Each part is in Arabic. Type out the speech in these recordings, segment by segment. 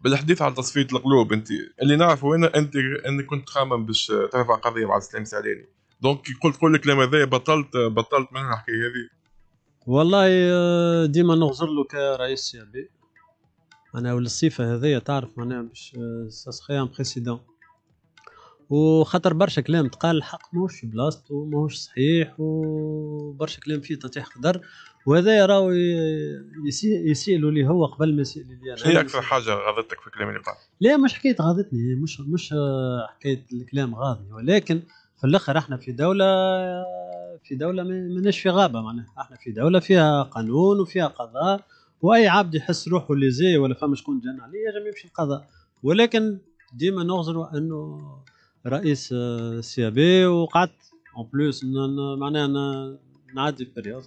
بالحديث عن تصفيه القلوب انت اللي نعرفه هنا انت انك كنت خامم باش ترفع قضيه مع السلام سعداني دونك كي قلت كل الكلام هذا بطلت بطلت منها الحكايه هذه والله آه، ديما نغزر له كرئيس شعبي انا والصفه هذه تعرف معناها باش ساسخيا آه، بريسيدون وخاطر برشا كلام تقال الحق ماهوش في بلاصتو ماهوش صحيح و وبرشا كلام فيه تطيح قدر وهذا راهو يسيلوا لي هو قبل ما يسيل لي انا هي اكثر حاجه غاضتك في الكلام اللي قال لا مش حكايه غاضتني مش مش حكايه الكلام غاضني ولكن في الاخر احنا في دوله في دوله ماناش في غابه معناها احنا في دوله فيها قانون وفيها قضاء واي عبد يحس روحه اللي زي ولا فما شكون جن عليه يجم يمشي القضاء ولكن ديما نغزروا انه رئيس آه، سي بي وقعدت اون بلوس معناها نعدي بريود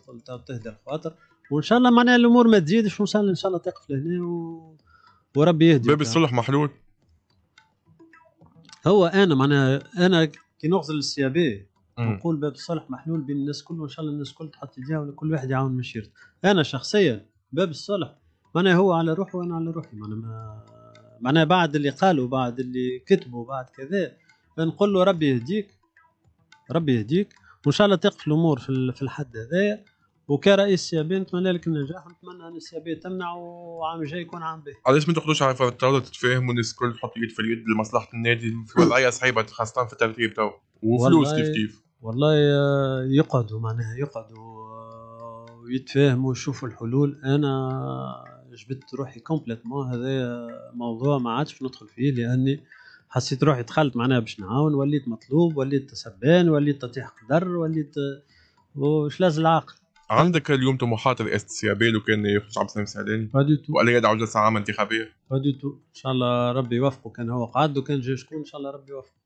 تهدى الخواطر وان شاء الله معناها الامور ما تزيدش وان شاء الله ان شاء الله تقف لهنا و... وربي يهدي باب الصلح محلول هو انا معناها انا كي نغزل السي بي نقول باب الصلح محلول بين الناس كل وان شاء الله الناس الكل تحط يديها وكل واحد يعاون مشيرته انا شخصيا باب الصلح معناها هو على روحه وانا على روحي معناها ما... معناها بعد اللي قالوا بعد اللي كتبوا بعد كذا نقول له ربي يهديك ربي يهديك وان شاء الله تقف الامور في الحد هذايا وكرئيس سيابي نتمنى لك النجاح ونتمنى ان السيابي تمنع وعام جاي يكون عام به. علاش ما تاخذوش على فراغ تتفاهموا الناس الكل تحط يد في اليد لمصلحه النادي في وضعيه صعيبه خاصه في الترتيب تو وفلوس كيف كيف. والله آه، يقعدوا معناها يقعدوا ويتفاهموا آه، ويشوفوا الحلول انا جبت روحي كومبليتمون هذا موضوع ما عادش ندخل فيه لاني حسيت روحي دخلت معناها باش نعاون وليت مطلوب وليت سبان وليت تطيح قدر وليت وش لازم العقل عندك اليوم طموحات رئاسه السيابيه لو كان يخرج عبد السلام سعداني تو ولا يدعو جلسه عامه انتخابيه تو ان شاء الله ربي يوفقه كان هو قعد وكان جاي شكون ان شاء الله ربي يوفقه